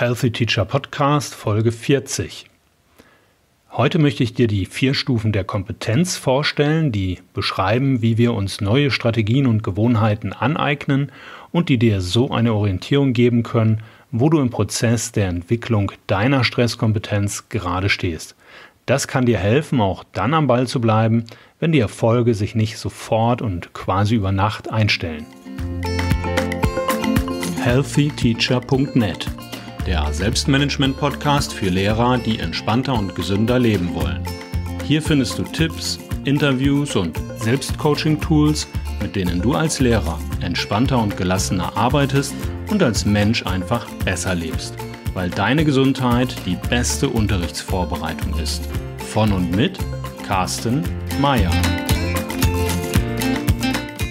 Healthy Teacher Podcast Folge 40. Heute möchte ich dir die vier Stufen der Kompetenz vorstellen, die beschreiben, wie wir uns neue Strategien und Gewohnheiten aneignen und die dir so eine Orientierung geben können, wo du im Prozess der Entwicklung deiner Stresskompetenz gerade stehst. Das kann dir helfen, auch dann am Ball zu bleiben, wenn die Erfolge sich nicht sofort und quasi über Nacht einstellen. healthyteacher.net der Selbstmanagement-Podcast für Lehrer, die entspannter und gesünder leben wollen. Hier findest du Tipps, Interviews und Selbstcoaching-Tools, mit denen du als Lehrer entspannter und gelassener arbeitest und als Mensch einfach besser lebst, weil deine Gesundheit die beste Unterrichtsvorbereitung ist. Von und mit Carsten Meyer.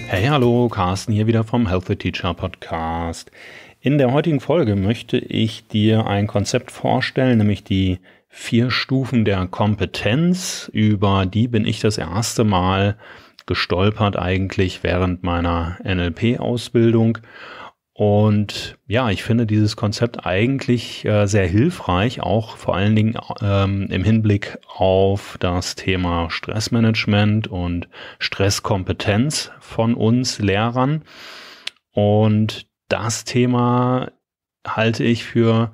Hey, hallo, Carsten hier wieder vom Healthy Teacher Podcast. In der heutigen Folge möchte ich dir ein Konzept vorstellen, nämlich die vier Stufen der Kompetenz. Über die bin ich das erste Mal gestolpert eigentlich während meiner NLP-Ausbildung. Und ja, ich finde dieses Konzept eigentlich äh, sehr hilfreich, auch vor allen Dingen ähm, im Hinblick auf das Thema Stressmanagement und Stresskompetenz von uns Lehrern. Und das Thema halte ich für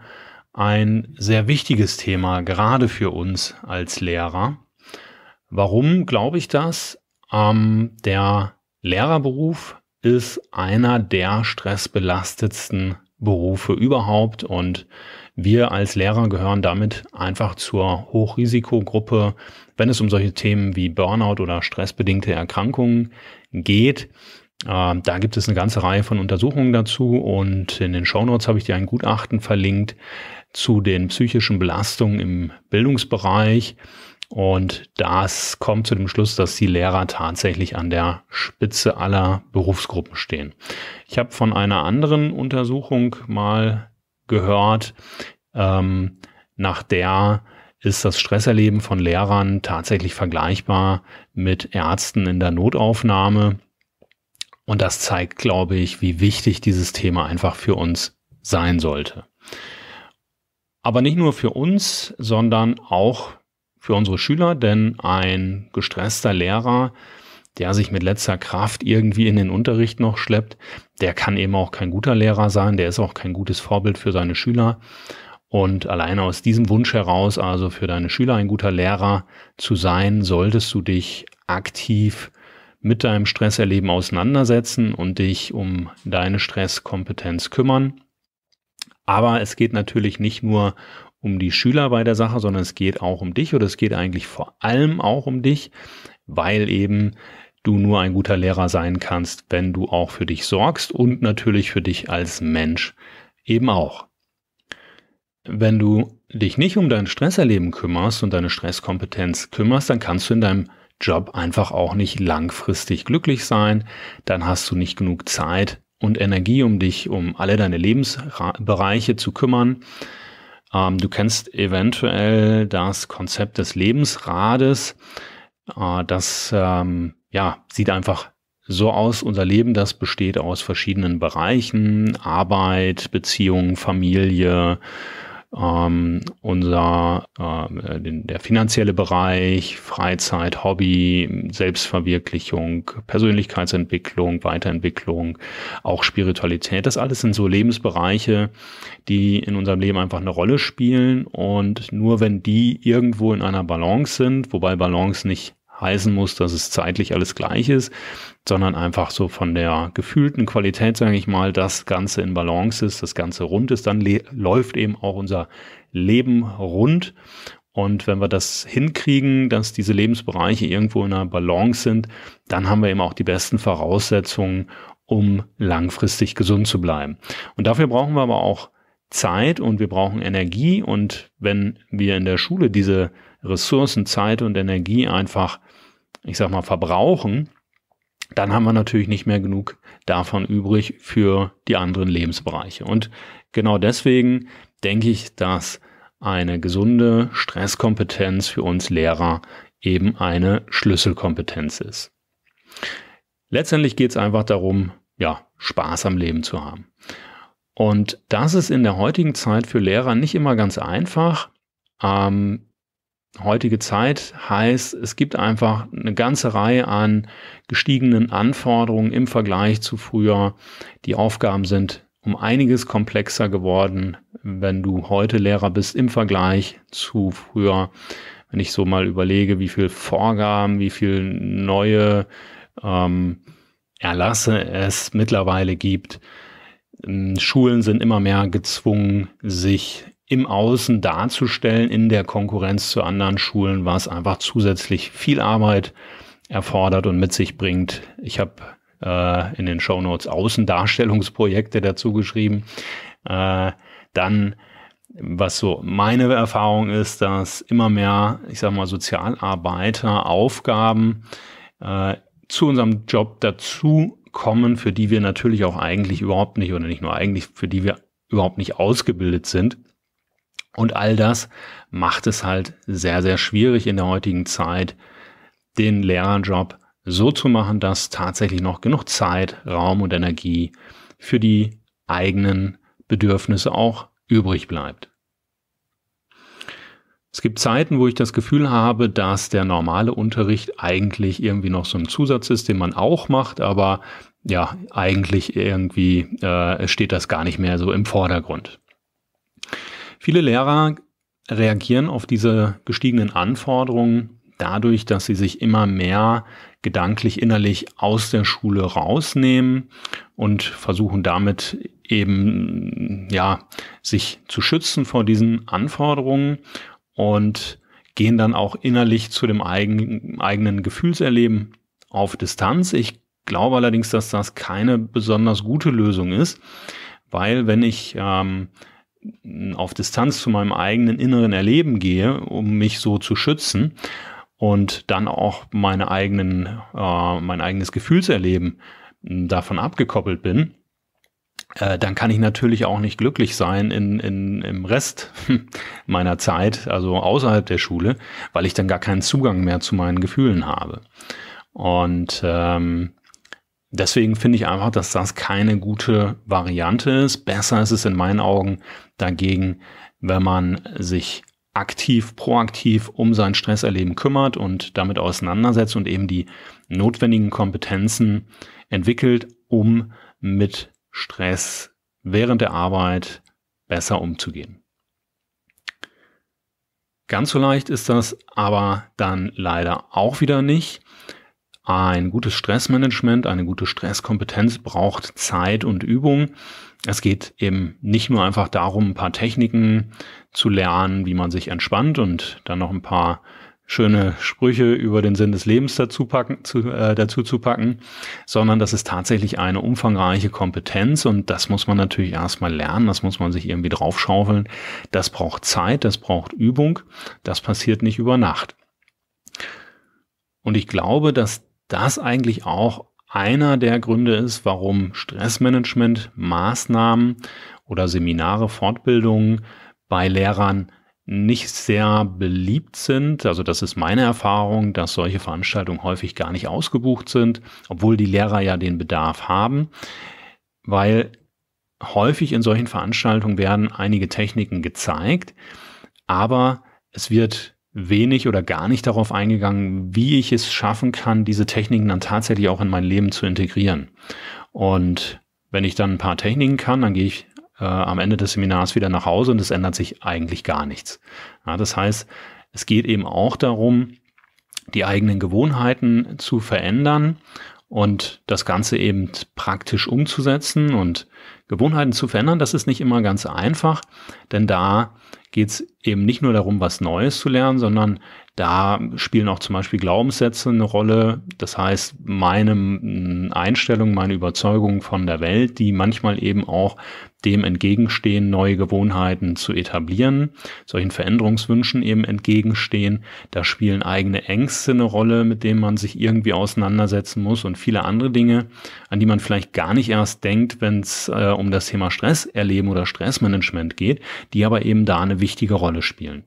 ein sehr wichtiges Thema, gerade für uns als Lehrer. Warum glaube ich das? Ähm, der Lehrerberuf ist einer der stressbelastetsten Berufe überhaupt und wir als Lehrer gehören damit einfach zur Hochrisikogruppe, wenn es um solche Themen wie Burnout oder stressbedingte Erkrankungen geht. Ähm, da gibt es eine ganze Reihe von Untersuchungen dazu und in den Shownotes habe ich dir ein Gutachten verlinkt zu den psychischen Belastungen im Bildungsbereich. Und das kommt zu dem Schluss, dass die Lehrer tatsächlich an der Spitze aller Berufsgruppen stehen. Ich habe von einer anderen Untersuchung mal gehört, ähm, nach der ist das Stresserleben von Lehrern tatsächlich vergleichbar mit Ärzten in der Notaufnahme. Und das zeigt, glaube ich, wie wichtig dieses Thema einfach für uns sein sollte. Aber nicht nur für uns, sondern auch für unsere Schüler, denn ein gestresster Lehrer, der sich mit letzter Kraft irgendwie in den Unterricht noch schleppt, der kann eben auch kein guter Lehrer sein, der ist auch kein gutes Vorbild für seine Schüler. Und alleine aus diesem Wunsch heraus, also für deine Schüler ein guter Lehrer zu sein, solltest du dich aktiv mit deinem Stresserleben auseinandersetzen und dich um deine Stresskompetenz kümmern. Aber es geht natürlich nicht nur um die Schüler bei der Sache, sondern es geht auch um dich oder es geht eigentlich vor allem auch um dich, weil eben du nur ein guter Lehrer sein kannst, wenn du auch für dich sorgst und natürlich für dich als Mensch eben auch. Wenn du dich nicht um dein Stresserleben kümmerst und deine Stresskompetenz kümmerst, dann kannst du in deinem Job einfach auch nicht langfristig glücklich sein. Dann hast du nicht genug Zeit und Energie, um dich um alle deine Lebensbereiche zu kümmern. Ähm, du kennst eventuell das Konzept des Lebensrades. Äh, das ähm, ja, sieht einfach so aus. Unser Leben, das besteht aus verschiedenen Bereichen, Arbeit, Beziehung, Familie, ähm, unser ähm, äh, der finanzielle Bereich, Freizeit, Hobby, Selbstverwirklichung, Persönlichkeitsentwicklung, Weiterentwicklung, auch Spiritualität. Das alles sind so Lebensbereiche, die in unserem Leben einfach eine Rolle spielen. Und nur wenn die irgendwo in einer Balance sind, wobei Balance nicht heißen muss, dass es zeitlich alles gleich ist, sondern einfach so von der gefühlten Qualität, sage ich mal, das Ganze in Balance ist, das Ganze rund ist, dann läuft eben auch unser Leben rund. Und wenn wir das hinkriegen, dass diese Lebensbereiche irgendwo in einer Balance sind, dann haben wir eben auch die besten Voraussetzungen, um langfristig gesund zu bleiben. Und dafür brauchen wir aber auch Zeit und wir brauchen Energie. Und wenn wir in der Schule diese Ressourcen, Zeit und Energie einfach ich sag mal, verbrauchen, dann haben wir natürlich nicht mehr genug davon übrig für die anderen Lebensbereiche. Und genau deswegen denke ich, dass eine gesunde Stresskompetenz für uns Lehrer eben eine Schlüsselkompetenz ist. Letztendlich geht es einfach darum, ja, Spaß am Leben zu haben. Und das ist in der heutigen Zeit für Lehrer nicht immer ganz einfach. Ähm, heutige Zeit heißt, es gibt einfach eine ganze Reihe an gestiegenen Anforderungen im Vergleich zu früher. Die Aufgaben sind um einiges komplexer geworden, wenn du heute Lehrer bist im Vergleich zu früher. Wenn ich so mal überlege, wie viel Vorgaben, wie viel neue ähm, Erlasse es mittlerweile gibt. Ähm, Schulen sind immer mehr gezwungen, sich im Außen darzustellen in der Konkurrenz zu anderen Schulen, was einfach zusätzlich viel Arbeit erfordert und mit sich bringt. Ich habe äh, in den Shownotes Außendarstellungsprojekte dazu geschrieben. Äh, dann, was so meine Erfahrung ist, dass immer mehr, ich sag mal, Sozialarbeiter Aufgaben äh, zu unserem Job dazu kommen, für die wir natürlich auch eigentlich überhaupt nicht oder nicht nur eigentlich, für die wir überhaupt nicht ausgebildet sind. Und all das macht es halt sehr, sehr schwierig in der heutigen Zeit, den Lehrerjob so zu machen, dass tatsächlich noch genug Zeit, Raum und Energie für die eigenen Bedürfnisse auch übrig bleibt. Es gibt Zeiten, wo ich das Gefühl habe, dass der normale Unterricht eigentlich irgendwie noch so ein Zusatz ist, den man auch macht, aber ja, eigentlich irgendwie äh, steht das gar nicht mehr so im Vordergrund. Viele Lehrer reagieren auf diese gestiegenen Anforderungen dadurch, dass sie sich immer mehr gedanklich innerlich aus der Schule rausnehmen und versuchen damit eben ja sich zu schützen vor diesen Anforderungen und gehen dann auch innerlich zu dem eigen, eigenen Gefühlserleben auf Distanz. Ich glaube allerdings, dass das keine besonders gute Lösung ist, weil wenn ich ähm, auf Distanz zu meinem eigenen inneren Erleben gehe, um mich so zu schützen und dann auch meine eigenen, äh, mein eigenes Gefühlserleben hm, davon abgekoppelt bin, äh, dann kann ich natürlich auch nicht glücklich sein in, in, im Rest meiner Zeit, also außerhalb der Schule, weil ich dann gar keinen Zugang mehr zu meinen Gefühlen habe. Und ähm, Deswegen finde ich einfach, dass das keine gute Variante ist. Besser ist es in meinen Augen dagegen, wenn man sich aktiv, proaktiv um sein Stresserleben kümmert und damit auseinandersetzt und eben die notwendigen Kompetenzen entwickelt, um mit Stress während der Arbeit besser umzugehen. Ganz so leicht ist das aber dann leider auch wieder nicht. Ein gutes Stressmanagement, eine gute Stresskompetenz braucht Zeit und Übung. Es geht eben nicht nur einfach darum, ein paar Techniken zu lernen, wie man sich entspannt und dann noch ein paar schöne Sprüche über den Sinn des Lebens dazu, packen, zu, äh, dazu zu packen, sondern das ist tatsächlich eine umfangreiche Kompetenz und das muss man natürlich erstmal lernen, das muss man sich irgendwie draufschaufeln. Das braucht Zeit, das braucht Übung, das passiert nicht über Nacht. Und ich glaube, dass das eigentlich auch einer der Gründe ist, warum Stressmanagement, Maßnahmen oder Seminare, Fortbildungen bei Lehrern nicht sehr beliebt sind. Also das ist meine Erfahrung, dass solche Veranstaltungen häufig gar nicht ausgebucht sind, obwohl die Lehrer ja den Bedarf haben, weil häufig in solchen Veranstaltungen werden einige Techniken gezeigt, aber es wird wenig oder gar nicht darauf eingegangen, wie ich es schaffen kann, diese Techniken dann tatsächlich auch in mein Leben zu integrieren. Und wenn ich dann ein paar Techniken kann, dann gehe ich äh, am Ende des Seminars wieder nach Hause und es ändert sich eigentlich gar nichts. Ja, das heißt, es geht eben auch darum, die eigenen Gewohnheiten zu verändern und das Ganze eben praktisch umzusetzen und Gewohnheiten zu verändern, das ist nicht immer ganz einfach, denn da geht es eben nicht nur darum, was Neues zu lernen, sondern da spielen auch zum Beispiel Glaubenssätze eine Rolle. Das heißt, meine Einstellung, meine Überzeugung von der Welt, die manchmal eben auch dem entgegenstehen, neue Gewohnheiten zu etablieren, solchen Veränderungswünschen eben entgegenstehen. Da spielen eigene Ängste eine Rolle, mit denen man sich irgendwie auseinandersetzen muss und viele andere Dinge, an die man vielleicht gar nicht erst denkt, wenn es äh, um das Thema Stress erleben oder Stressmanagement geht, die aber eben da eine wichtige Rolle spielen.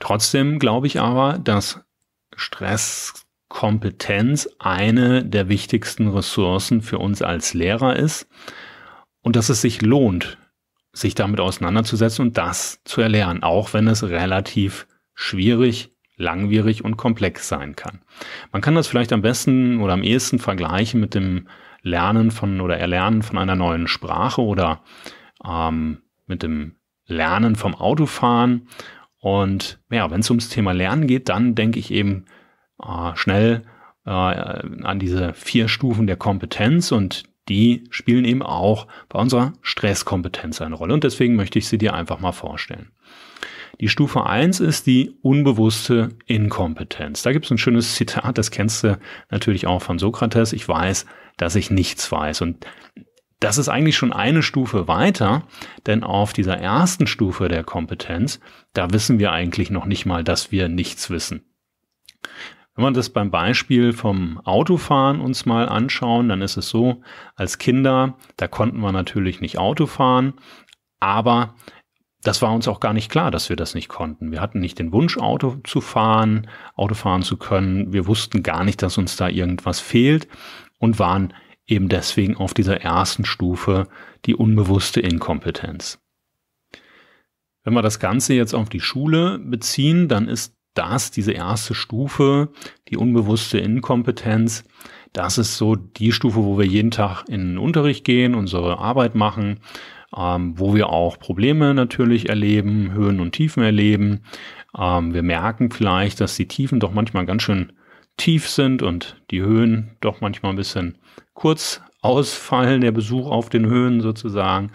Trotzdem glaube ich aber, dass Stresskompetenz eine der wichtigsten Ressourcen für uns als Lehrer ist und dass es sich lohnt, sich damit auseinanderzusetzen und das zu erlernen, auch wenn es relativ schwierig, langwierig und komplex sein kann. Man kann das vielleicht am besten oder am ehesten vergleichen mit dem Lernen von oder Erlernen von einer neuen Sprache oder ähm, mit dem Lernen vom Autofahren und ja, wenn es ums Thema Lernen geht, dann denke ich eben äh, schnell äh, an diese vier Stufen der Kompetenz und die spielen eben auch bei unserer Stresskompetenz eine Rolle. Und deswegen möchte ich sie dir einfach mal vorstellen. Die Stufe eins ist die unbewusste Inkompetenz. Da gibt es ein schönes Zitat, das kennst du natürlich auch von Sokrates. Ich weiß, dass ich nichts weiß. Und das ist eigentlich schon eine Stufe weiter, denn auf dieser ersten Stufe der Kompetenz, da wissen wir eigentlich noch nicht mal, dass wir nichts wissen. Wenn wir das beim Beispiel vom Autofahren uns mal anschauen, dann ist es so, als Kinder, da konnten wir natürlich nicht Auto fahren, aber das war uns auch gar nicht klar, dass wir das nicht konnten. Wir hatten nicht den Wunsch, Auto zu fahren, Auto fahren zu können. Wir wussten gar nicht, dass uns da irgendwas fehlt und waren eben deswegen auf dieser ersten Stufe die unbewusste Inkompetenz. Wenn wir das Ganze jetzt auf die Schule beziehen, dann ist das, diese erste Stufe, die unbewusste Inkompetenz, das ist so die Stufe, wo wir jeden Tag in den Unterricht gehen, unsere Arbeit machen, ähm, wo wir auch Probleme natürlich erleben, Höhen und Tiefen erleben. Ähm, wir merken vielleicht, dass die Tiefen doch manchmal ganz schön tief sind und die Höhen doch manchmal ein bisschen Kurzausfall, der Besuch auf den Höhen sozusagen.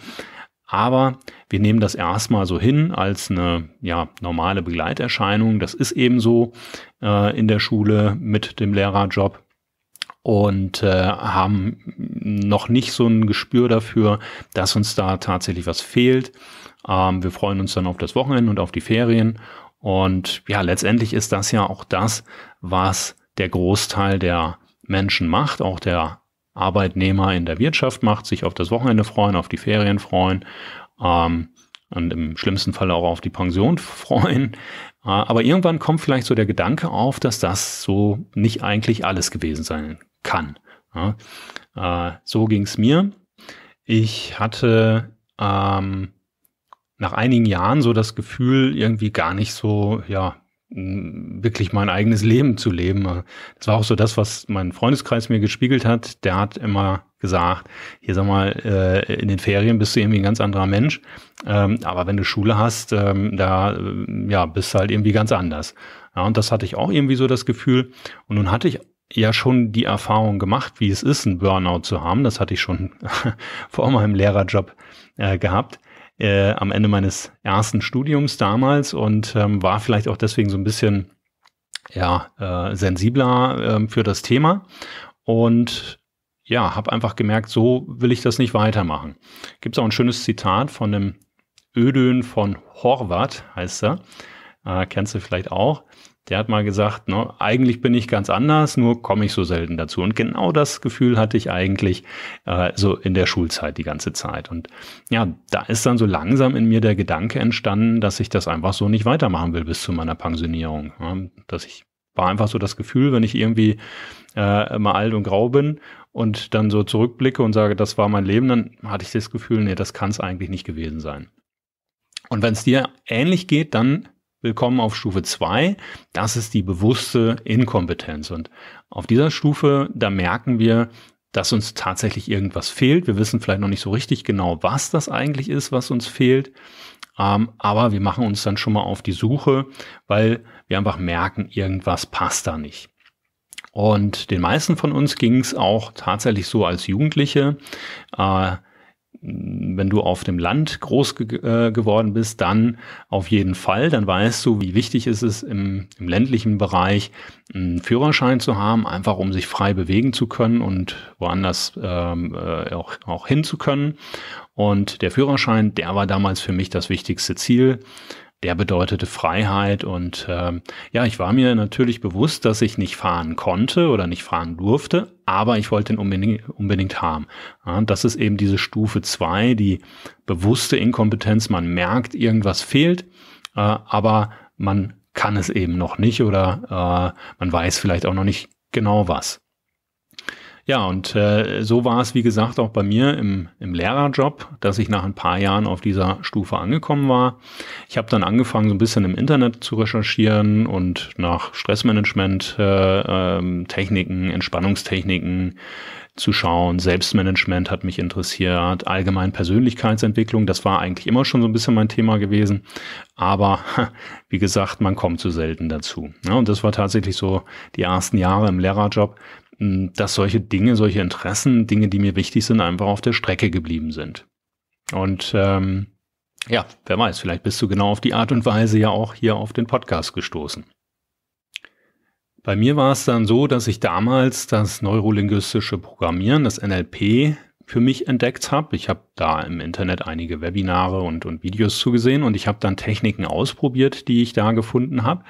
Aber wir nehmen das erstmal so hin als eine ja, normale Begleiterscheinung. Das ist eben so äh, in der Schule mit dem Lehrerjob und äh, haben noch nicht so ein Gespür dafür, dass uns da tatsächlich was fehlt. Ähm, wir freuen uns dann auf das Wochenende und auf die Ferien. Und ja, letztendlich ist das ja auch das, was der Großteil der Menschen macht, auch der Arbeitnehmer in der Wirtschaft macht, sich auf das Wochenende freuen, auf die Ferien freuen ähm, und im schlimmsten Fall auch auf die Pension freuen. Äh, aber irgendwann kommt vielleicht so der Gedanke auf, dass das so nicht eigentlich alles gewesen sein kann. Ja, äh, so ging es mir. Ich hatte ähm, nach einigen Jahren so das Gefühl, irgendwie gar nicht so, ja, wirklich mein eigenes Leben zu leben. Das war auch so das, was mein Freundeskreis mir gespiegelt hat. Der hat immer gesagt, hier sag mal, äh, in den Ferien bist du irgendwie ein ganz anderer Mensch, ähm, aber wenn du Schule hast, ähm, da äh, ja, bist du halt irgendwie ganz anders. Ja, und das hatte ich auch irgendwie so das Gefühl. Und nun hatte ich ja schon die Erfahrung gemacht, wie es ist, einen Burnout zu haben. Das hatte ich schon vor meinem Lehrerjob äh, gehabt äh, am Ende meines ersten Studiums damals und ähm, war vielleicht auch deswegen so ein bisschen ja, äh, sensibler äh, für das Thema und ja, habe einfach gemerkt, so will ich das nicht weitermachen. Gibt es auch ein schönes Zitat von dem Ödön von Horvath, heißt er. Äh, kennst du vielleicht auch. Der hat mal gesagt, ne, eigentlich bin ich ganz anders, nur komme ich so selten dazu. Und genau das Gefühl hatte ich eigentlich äh, so in der Schulzeit die ganze Zeit. Und ja, da ist dann so langsam in mir der Gedanke entstanden, dass ich das einfach so nicht weitermachen will bis zu meiner Pensionierung. Ja, dass ich war einfach so das Gefühl, wenn ich irgendwie äh, mal alt und grau bin und dann so zurückblicke und sage, das war mein Leben, dann hatte ich das Gefühl, nee, das kann es eigentlich nicht gewesen sein. Und wenn es dir ähnlich geht, dann willkommen auf Stufe 2. Das ist die bewusste Inkompetenz. Und auf dieser Stufe, da merken wir, dass uns tatsächlich irgendwas fehlt. Wir wissen vielleicht noch nicht so richtig genau, was das eigentlich ist, was uns fehlt. Ähm, aber wir machen uns dann schon mal auf die Suche, weil wir einfach merken, irgendwas passt da nicht. Und den meisten von uns ging es auch tatsächlich so als Jugendliche. Äh, wenn du auf dem Land groß ge äh, geworden bist, dann auf jeden Fall. Dann weißt du, wie wichtig ist es ist, im, im, ländlichen Bereich einen Führerschein zu haben, einfach um sich frei bewegen zu können und woanders ähm, äh, auch, auch hin zu können. Und der Führerschein, der war damals für mich das wichtigste Ziel der bedeutete Freiheit. Und ähm, ja, ich war mir natürlich bewusst, dass ich nicht fahren konnte oder nicht fahren durfte, aber ich wollte ihn unbedingt, unbedingt haben. Ja, das ist eben diese Stufe zwei, die bewusste Inkompetenz. Man merkt, irgendwas fehlt, äh, aber man kann es eben noch nicht oder äh, man weiß vielleicht auch noch nicht genau was. Ja, und äh, so war es, wie gesagt, auch bei mir im, im Lehrerjob, dass ich nach ein paar Jahren auf dieser Stufe angekommen war. Ich habe dann angefangen, so ein bisschen im Internet zu recherchieren und nach Stressmanagement-Techniken, äh, äh, Entspannungstechniken zu schauen. Selbstmanagement hat mich interessiert, allgemein Persönlichkeitsentwicklung, das war eigentlich immer schon so ein bisschen mein Thema gewesen. Aber wie gesagt, man kommt zu so selten dazu. Ja, ne? und das war tatsächlich so die ersten Jahre im Lehrerjob, dass solche Dinge, solche Interessen, Dinge, die mir wichtig sind, einfach auf der Strecke geblieben sind. Und ähm, ja, wer weiß, vielleicht bist du genau auf die Art und Weise ja auch hier auf den Podcast gestoßen. Bei mir war es dann so, dass ich damals das neurolinguistische Programmieren, das NLP, für mich entdeckt habe. Ich habe da im Internet einige Webinare und, und Videos zugesehen und ich habe dann Techniken ausprobiert, die ich da gefunden habe.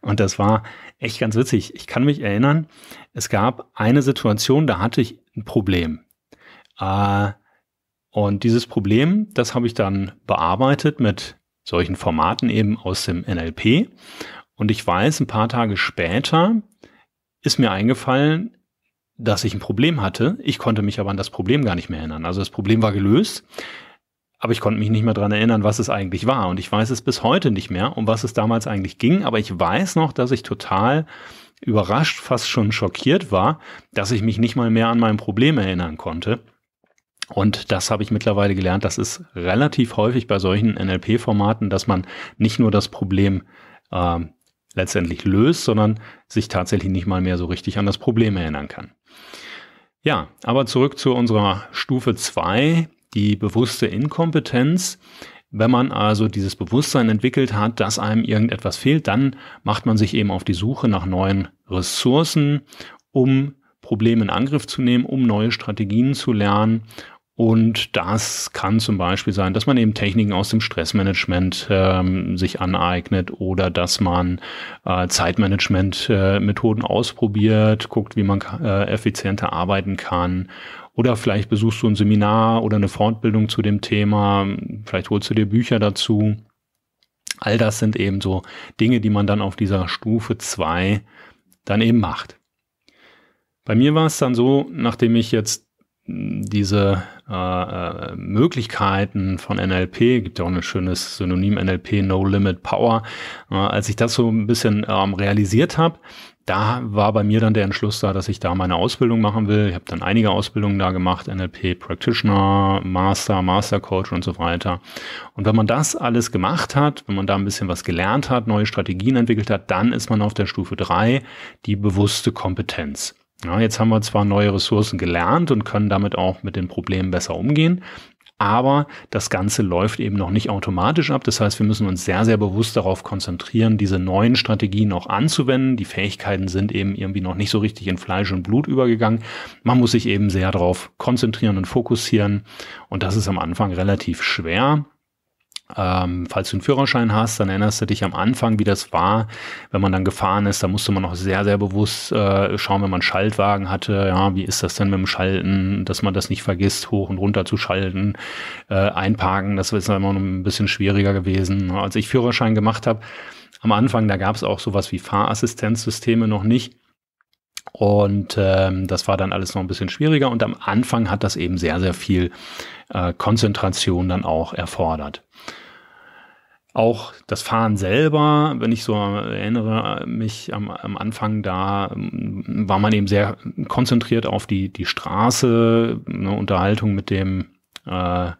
Und das war echt ganz witzig. Ich kann mich erinnern, es gab eine Situation, da hatte ich ein Problem. Äh, und dieses Problem, das habe ich dann bearbeitet mit solchen Formaten eben aus dem NLP. Und ich weiß, ein paar Tage später ist mir eingefallen, dass ich ein Problem hatte. Ich konnte mich aber an das Problem gar nicht mehr erinnern. Also das Problem war gelöst aber ich konnte mich nicht mehr dran erinnern, was es eigentlich war. Und ich weiß es bis heute nicht mehr, um was es damals eigentlich ging, aber ich weiß noch, dass ich total überrascht, fast schon schockiert war, dass ich mich nicht mal mehr an mein Problem erinnern konnte. Und das habe ich mittlerweile gelernt, das ist relativ häufig bei solchen NLP-Formaten, dass man nicht nur das Problem äh, letztendlich löst, sondern sich tatsächlich nicht mal mehr so richtig an das Problem erinnern kann. Ja, aber zurück zu unserer Stufe 2, die bewusste Inkompetenz. Wenn man also dieses Bewusstsein entwickelt hat, dass einem irgendetwas fehlt, dann macht man sich eben auf die Suche nach neuen Ressourcen, um Probleme in Angriff zu nehmen, um neue Strategien zu lernen. Und das kann zum Beispiel sein, dass man eben Techniken aus dem Stressmanagement ähm, sich aneignet oder dass man äh, Zeitmanagement-Methoden äh, ausprobiert, guckt, wie man äh, effizienter arbeiten kann oder vielleicht besuchst du ein Seminar oder eine Fortbildung zu dem Thema, vielleicht holst du dir Bücher dazu. All das sind eben so Dinge, die man dann auf dieser Stufe zwei dann eben macht. Bei mir war es dann so, nachdem ich jetzt diese äh, äh Möglichkeiten von NLP, gibt ja auch ein schönes Synonym NLP, No Limit Power, äh, als ich das so ein bisschen ähm, realisiert habe, da war bei mir dann der Entschluss da, dass ich da meine Ausbildung machen will. Ich habe dann einige Ausbildungen da gemacht, NLP Practitioner, Master, Master Coach und so weiter. Und wenn man das alles gemacht hat, wenn man da ein bisschen was gelernt hat, neue Strategien entwickelt hat, dann ist man auf der Stufe drei die bewusste Kompetenz. Ja, jetzt haben wir zwar neue Ressourcen gelernt und können damit auch mit den Problemen besser umgehen, aber das Ganze läuft eben noch nicht automatisch ab. Das heißt, wir müssen uns sehr, sehr bewusst darauf konzentrieren, diese neuen Strategien auch anzuwenden. Die Fähigkeiten sind eben irgendwie noch nicht so richtig in Fleisch und Blut übergegangen. Man muss sich eben sehr darauf konzentrieren und fokussieren. Und das ist am Anfang relativ schwer. Ähm, falls du einen Führerschein hast, dann erinnerst du dich am Anfang, wie das war, wenn man dann gefahren ist. Da musste man noch sehr, sehr bewusst äh, schauen, wenn man Schaltwagen hatte. Ja, wie ist das denn mit dem Schalten, dass man das nicht vergisst, hoch und runter zu schalten, äh, einparken. Das ist immer noch ein bisschen schwieriger gewesen. Als ich Führerschein gemacht habe, am Anfang, da gab es auch sowas wie Fahrassistenzsysteme noch nicht. Und ähm, das war dann alles noch ein bisschen schwieriger. Und am Anfang hat das eben sehr, sehr viel äh, Konzentration dann auch erfordert. Auch das Fahren selber, wenn ich so erinnere mich am, am Anfang, da war man eben sehr konzentriert auf die, die Straße, eine Unterhaltung mit dem äh,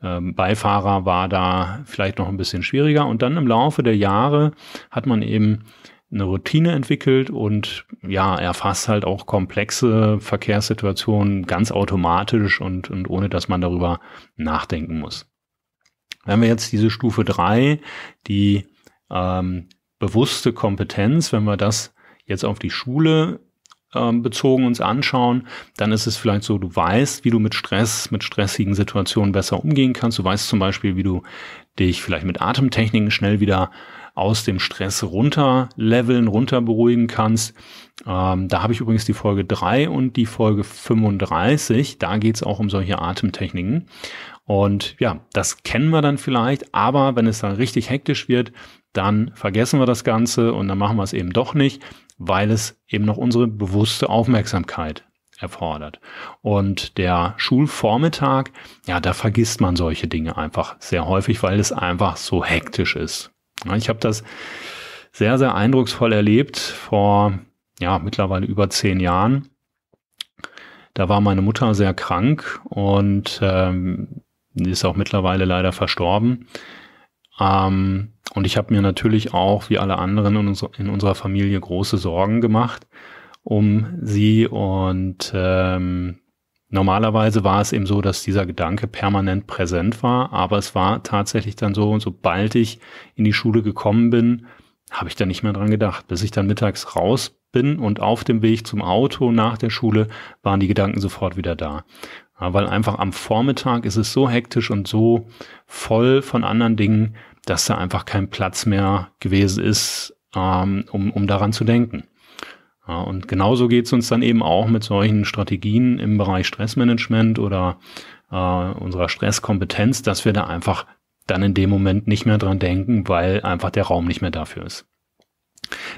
ähm, Beifahrer war da vielleicht noch ein bisschen schwieriger. Und dann im Laufe der Jahre hat man eben eine Routine entwickelt und ja, erfasst halt auch komplexe Verkehrssituationen ganz automatisch und, und ohne dass man darüber nachdenken muss. Wenn wir jetzt diese Stufe drei, die ähm, bewusste Kompetenz, wenn wir das jetzt auf die Schule ähm, bezogen uns anschauen, dann ist es vielleicht so, du weißt, wie du mit Stress, mit stressigen Situationen besser umgehen kannst. Du weißt zum Beispiel, wie du dich vielleicht mit Atemtechniken schnell wieder aus dem Stress runter leveln, runter beruhigen kannst. Ähm, da habe ich übrigens die Folge drei und die Folge 35. Da geht es auch um solche Atemtechniken. Und ja, das kennen wir dann vielleicht, aber wenn es dann richtig hektisch wird, dann vergessen wir das Ganze und dann machen wir es eben doch nicht, weil es eben noch unsere bewusste Aufmerksamkeit erfordert. Und der Schulvormittag, ja, da vergisst man solche Dinge einfach sehr häufig, weil es einfach so hektisch ist. Ich habe das sehr, sehr eindrucksvoll erlebt vor, ja, mittlerweile über zehn Jahren. Da war meine Mutter sehr krank und ähm, ist auch mittlerweile leider verstorben. Ähm, und ich habe mir natürlich auch, wie alle anderen in, unser, in, unserer Familie, große Sorgen gemacht um sie. Und ähm, normalerweise war es eben so, dass dieser Gedanke permanent präsent war. Aber es war tatsächlich dann so, und sobald ich in die Schule gekommen bin, habe ich da nicht mehr dran gedacht. Bis ich dann mittags raus bin und auf dem Weg zum Auto nach der Schule waren die Gedanken sofort wieder da. Ja, weil einfach am Vormittag ist es so hektisch und so voll von anderen Dingen, dass da einfach kein Platz mehr gewesen ist, ähm, um, um daran zu denken. Ja, und genauso geht es uns dann eben auch mit solchen Strategien im Bereich Stressmanagement oder äh, unserer Stresskompetenz, dass wir da einfach dann in dem Moment nicht mehr dran denken, weil einfach der Raum nicht mehr dafür ist.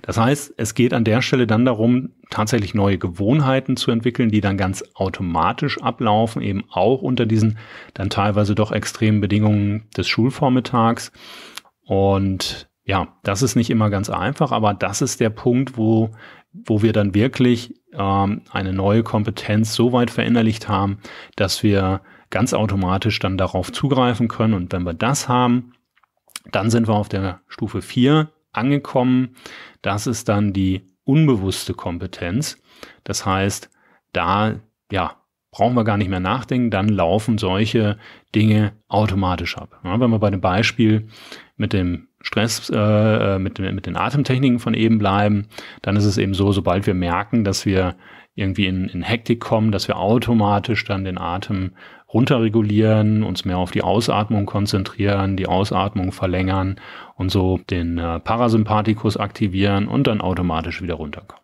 Das heißt, es geht an der Stelle dann darum, tatsächlich neue Gewohnheiten zu entwickeln, die dann ganz automatisch ablaufen, eben auch unter diesen dann teilweise doch extremen Bedingungen des Schulvormittags. Und ja, das ist nicht immer ganz einfach, aber das ist der Punkt, wo, wo wir dann wirklich ähm, eine neue Kompetenz so weit verinnerlicht haben, dass wir ganz automatisch dann darauf zugreifen können. Und wenn wir das haben, dann sind wir auf der Stufe 4 angekommen. Das ist dann die unbewusste Kompetenz. Das heißt, da ja, brauchen wir gar nicht mehr nachdenken, dann laufen solche Dinge automatisch ab. Ja, wenn wir bei dem Beispiel mit dem Stress, äh, äh mit, mit den Atemtechniken von eben bleiben, dann ist es eben so, sobald wir merken, dass wir irgendwie in, in Hektik kommen, dass wir automatisch dann den Atem runterregulieren, uns mehr auf die Ausatmung konzentrieren, die Ausatmung verlängern und so den äh, Parasympathikus aktivieren und dann automatisch wieder runterkommen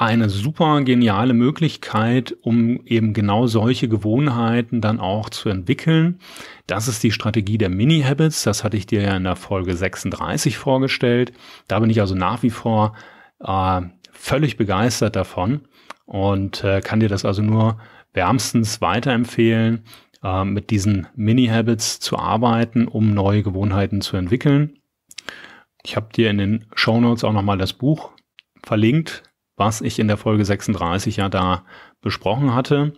eine super geniale Möglichkeit, um eben genau solche Gewohnheiten dann auch zu entwickeln. Das ist die Strategie der Mini-Habits. Das hatte ich dir ja in der Folge 36 vorgestellt. Da bin ich also nach wie vor äh, völlig begeistert davon und äh, kann dir das also nur wärmstens weiterempfehlen, äh, mit diesen Mini-Habits zu arbeiten, um neue Gewohnheiten zu entwickeln. Ich habe dir in den Show Notes auch nochmal das Buch verlinkt, was ich in der Folge 36 ja da besprochen hatte.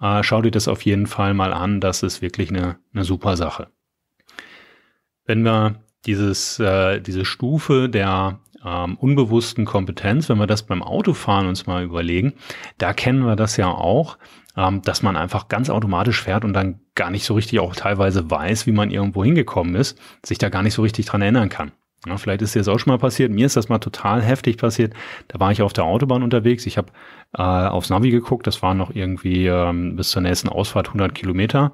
Äh, schau dir das auf jeden Fall mal an, das ist wirklich eine, eine super Sache. Wenn wir dieses, äh, diese Stufe der ähm, unbewussten Kompetenz, wenn wir das beim Autofahren uns mal überlegen, da kennen wir das ja auch, ähm, dass man einfach ganz automatisch fährt und dann gar nicht so richtig auch teilweise weiß, wie man irgendwo hingekommen ist, sich da gar nicht so richtig dran erinnern kann. Ja, vielleicht ist dir das auch schon mal passiert. Mir ist das mal total heftig passiert. Da war ich auf der Autobahn unterwegs. Ich habe äh, aufs Navi geguckt. Das waren noch irgendwie ähm, bis zur nächsten Ausfahrt 100 Kilometer.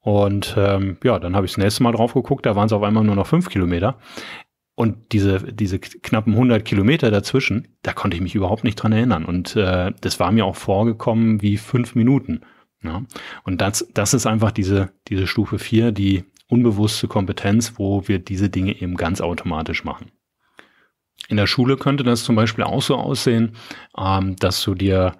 Und ähm, ja, dann habe ich das nächste Mal drauf geguckt, da waren es auf einmal nur noch fünf Kilometer. Und diese, diese knappen 100 Kilometer dazwischen, da konnte ich mich überhaupt nicht dran erinnern. Und äh, das war mir auch vorgekommen wie fünf Minuten. Ja? Und das, das ist einfach diese, diese Stufe 4, die unbewusste Kompetenz, wo wir diese Dinge eben ganz automatisch machen. In der Schule könnte das zum Beispiel auch so aussehen, ähm, dass du dir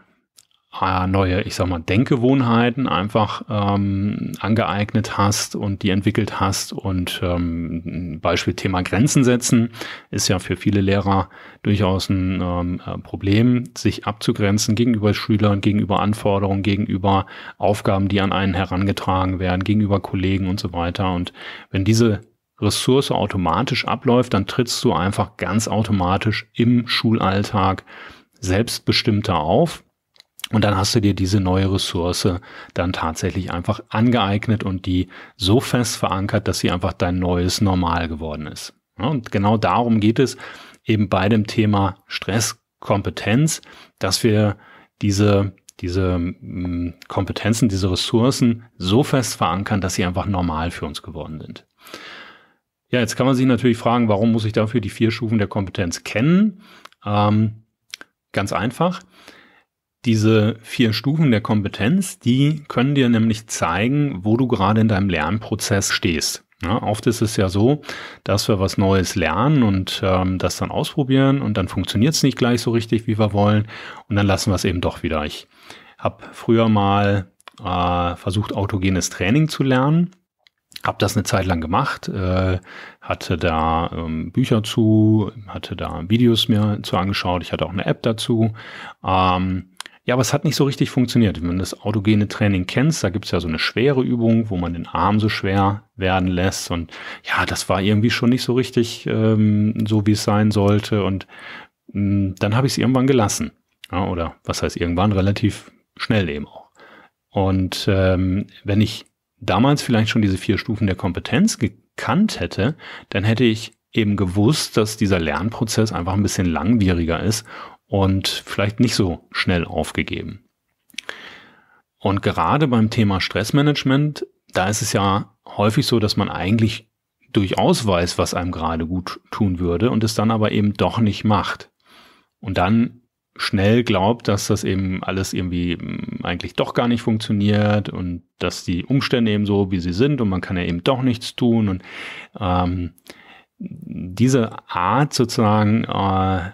neue, ich sag mal, Denkgewohnheiten einfach ähm, angeeignet hast und die entwickelt hast. Und ähm, Beispiel Thema Grenzen setzen ist ja für viele Lehrer durchaus ein ähm, äh, Problem, sich abzugrenzen gegenüber Schülern, gegenüber Anforderungen, gegenüber Aufgaben, die an einen herangetragen werden, gegenüber Kollegen und so weiter. Und wenn diese Ressource automatisch abläuft, dann trittst du einfach ganz automatisch im Schulalltag selbstbestimmter auf und dann hast du dir diese neue Ressource dann tatsächlich einfach angeeignet und die so fest verankert, dass sie einfach dein neues Normal geworden ist. Und genau darum geht es eben bei dem Thema Stresskompetenz, dass wir diese, diese hm, Kompetenzen, diese Ressourcen so fest verankern, dass sie einfach normal für uns geworden sind. Ja, jetzt kann man sich natürlich fragen, warum muss ich dafür die vier Stufen der Kompetenz kennen? Ähm, ganz einfach diese vier Stufen der Kompetenz, die können dir nämlich zeigen, wo du gerade in deinem Lernprozess stehst. Ja, oft ist es ja so, dass wir was Neues lernen und ähm, das dann ausprobieren und dann funktioniert es nicht gleich so richtig, wie wir wollen und dann lassen wir es eben doch wieder. Ich habe früher mal äh, versucht, autogenes Training zu lernen. Habe das eine Zeit lang gemacht, äh, hatte da ähm, Bücher zu, hatte da Videos mir zu angeschaut, ich hatte auch eine App dazu, ähm, ja, aber es hat nicht so richtig funktioniert. Wenn du das autogene Training kennst, da gibt's ja so eine schwere Übung, wo man den Arm so schwer werden lässt. Und ja, das war irgendwie schon nicht so richtig ähm, so, wie es sein sollte. Und mh, hm, dann habe ich es irgendwann gelassen. Ja, oder was heißt irgendwann? Relativ schnell eben auch. Und ähm, wenn ich damals vielleicht schon diese vier Stufen der Kompetenz gekannt hätte, dann hätte ich eben gewusst, dass dieser Lernprozess einfach ein bisschen langwieriger ist und vielleicht nicht so schnell aufgegeben. Und gerade beim Thema Stressmanagement, da ist es ja häufig so, dass man eigentlich durchaus weiß, was einem gerade gut tun würde und es dann aber eben doch nicht macht. Und dann schnell glaubt, dass das eben alles irgendwie hm, eigentlich doch gar nicht funktioniert und dass die Umstände eben so, wie sie sind und man kann ja eben doch nichts tun. Und ähm, diese Art sozusagen äh,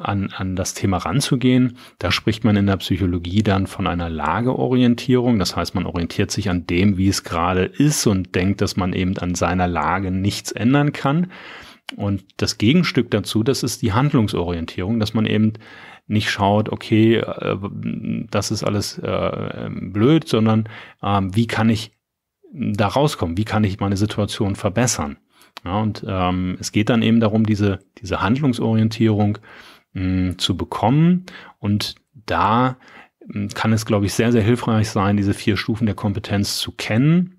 an, an das Thema ranzugehen. Da spricht man in der Psychologie dann von einer Lageorientierung. Das heißt, man orientiert sich an dem, wie es gerade ist und denkt, dass man eben an seiner Lage nichts ändern kann. Und das Gegenstück dazu, das ist die Handlungsorientierung, dass man eben nicht schaut, okay, äh, das ist alles äh, blöd, sondern ähm, wie kann ich da rauskommen? Wie kann ich meine Situation verbessern? Ja, und ähm, es geht dann eben darum, diese, diese Handlungsorientierung mh, zu bekommen. Und da mh, kann es, glaube ich, sehr, sehr hilfreich sein, diese vier Stufen der Kompetenz zu kennen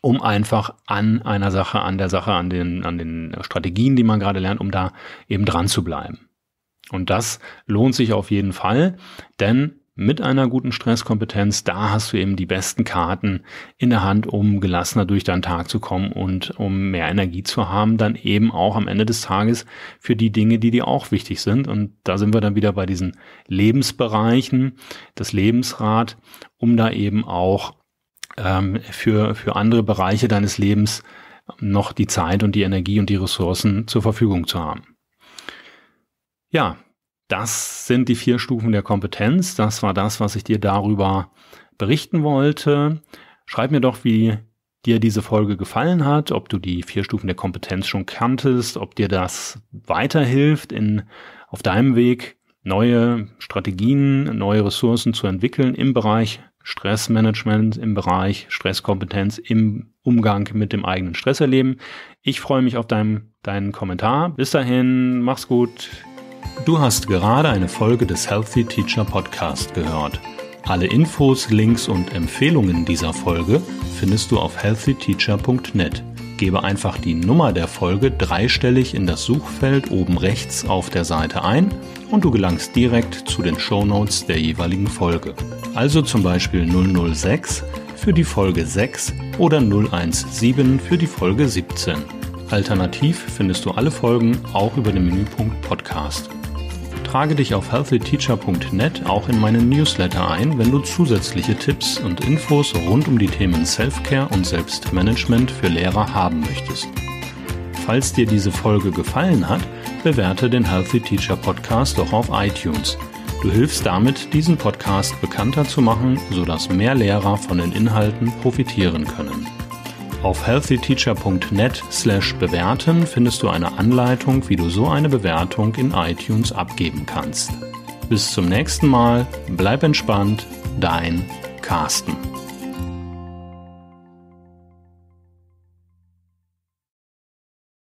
um einfach an einer Sache, an der Sache, an den, an den Strategien, die man gerade lernt, um da eben dran zu bleiben. Und das lohnt sich auf jeden Fall, denn mit einer guten Stresskompetenz, da hast du eben die besten Karten in der Hand, um gelassener durch deinen Tag zu kommen und um mehr Energie zu haben, dann eben auch am Ende des Tages für die Dinge, die dir auch wichtig sind. Und da sind wir dann wieder bei diesen Lebensbereichen, das Lebensrad, um da eben auch ähm, für, für andere Bereiche deines Lebens noch die Zeit und die Energie und die Ressourcen zur Verfügung zu haben. Ja, das sind die vier Stufen der Kompetenz. Das war das, was ich dir darüber berichten wollte. Schreib mir doch, wie dir diese Folge gefallen hat, ob du die vier Stufen der Kompetenz schon kanntest, ob dir das weiterhilft in, auf deinem Weg, neue Strategien, neue Ressourcen zu entwickeln im Bereich Stressmanagement, im Bereich Stresskompetenz, im Umgang mit dem eigenen Stresserleben. Ich freue mich auf dein, deinen Kommentar. Bis dahin, mach's gut. Du hast gerade eine Folge des Healthy Teacher Podcast gehört. Alle Infos, Links und Empfehlungen dieser Folge findest du auf healthyteacher.net. Gebe einfach die Nummer der Folge dreistellig in das Suchfeld oben rechts auf der Seite ein und du gelangst direkt zu den Show Notes der jeweiligen Folge. Also zum Beispiel 006 für die Folge 6 oder 017 für die Folge 17. Alternativ findest du alle Folgen auch über den Menüpunkt Podcast. Trage dich auf healthyteacher.net auch in meinen Newsletter ein, wenn du zusätzliche Tipps und Infos rund um die Themen Selfcare und Selbstmanagement für Lehrer haben möchtest. Falls dir diese Folge gefallen hat, bewerte den Healthy Teacher Podcast doch auf iTunes. Du hilfst damit, diesen Podcast bekannter zu machen, sodass mehr Lehrer von den Inhalten profitieren können. Auf healthyteacher.net slash bewerten findest du eine Anleitung, wie du so eine Bewertung in iTunes abgeben kannst. Bis zum nächsten Mal, bleib entspannt, dein Carsten.